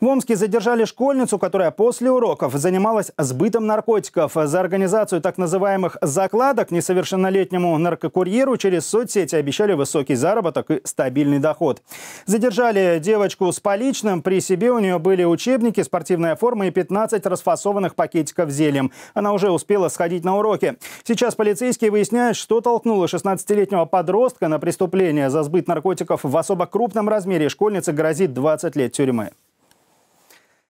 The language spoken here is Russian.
В Омске задержали школьницу, которая после уроков занималась сбытом наркотиков. За организацию так называемых «закладок» несовершеннолетнему наркокурьеру через соцсети обещали высокий заработок и стабильный доход. Задержали девочку с поличным. При себе у нее были учебники, спортивная форма и 15 расфасованных пакетиков зельем. Она уже успела сходить на уроки. Сейчас полицейские выясняют, что толкнуло 16-летнего подростка на преступление за сбыт наркотиков в особо крупном размере. Школьнице грозит 20 лет тюрьмы.